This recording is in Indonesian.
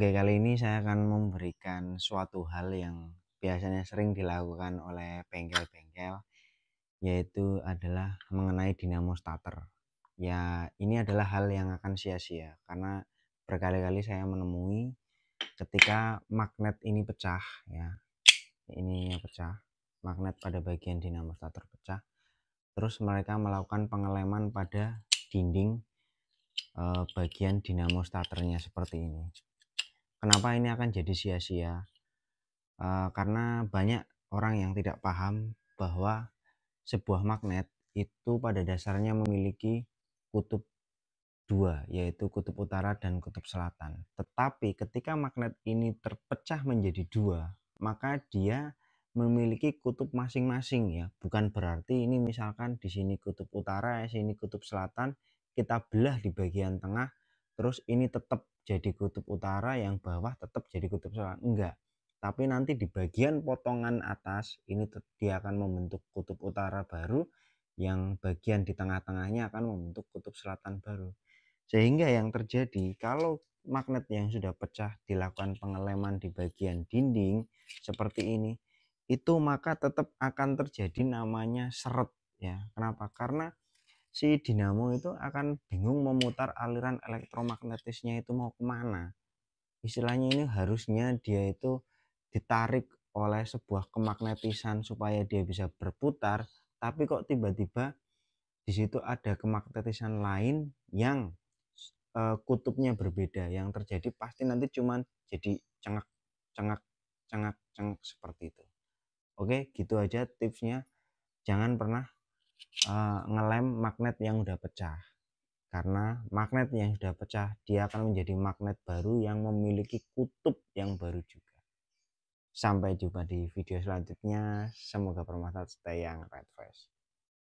Oke, kali ini saya akan memberikan suatu hal yang biasanya sering dilakukan oleh bengkel-bengkel yaitu adalah mengenai dinamo starter. Ya, ini adalah hal yang akan sia-sia karena berkali-kali saya menemui ketika magnet ini pecah ya. Ini pecah, magnet pada bagian dinamo starter pecah. Terus mereka melakukan pengeleman pada dinding eh, bagian dinamo starternya seperti ini kenapa ini akan jadi sia-sia uh, karena banyak orang yang tidak paham bahwa sebuah magnet itu pada dasarnya memiliki kutub dua yaitu kutub utara dan kutub selatan tetapi ketika magnet ini terpecah menjadi dua maka dia memiliki kutub masing-masing ya bukan berarti ini misalkan di sini kutub utara di sini kutub selatan kita belah di bagian tengah terus ini tetap jadi kutub utara yang bawah tetap jadi kutub selatan enggak tapi nanti di bagian potongan atas ini dia akan membentuk kutub utara baru yang bagian di tengah-tengahnya akan membentuk kutub selatan baru sehingga yang terjadi kalau magnet yang sudah pecah dilakukan pengeleman di bagian dinding seperti ini itu maka tetap akan terjadi namanya seret ya kenapa karena si dinamo itu akan bingung memutar aliran elektromagnetisnya itu mau kemana istilahnya ini harusnya dia itu ditarik oleh sebuah kemagnetisan supaya dia bisa berputar tapi kok tiba-tiba di situ ada kemagnetisan lain yang eh, kutubnya berbeda yang terjadi pasti nanti cuman jadi cengak cengak cengak cengak seperti itu oke gitu aja tipsnya jangan pernah uh, ngelem magnet yang udah pecah karena magnet yang sudah pecah dia akan menjadi magnet baru yang memiliki kutub yang baru juga sampai jumpa di video selanjutnya semoga bermanfaat stay yang red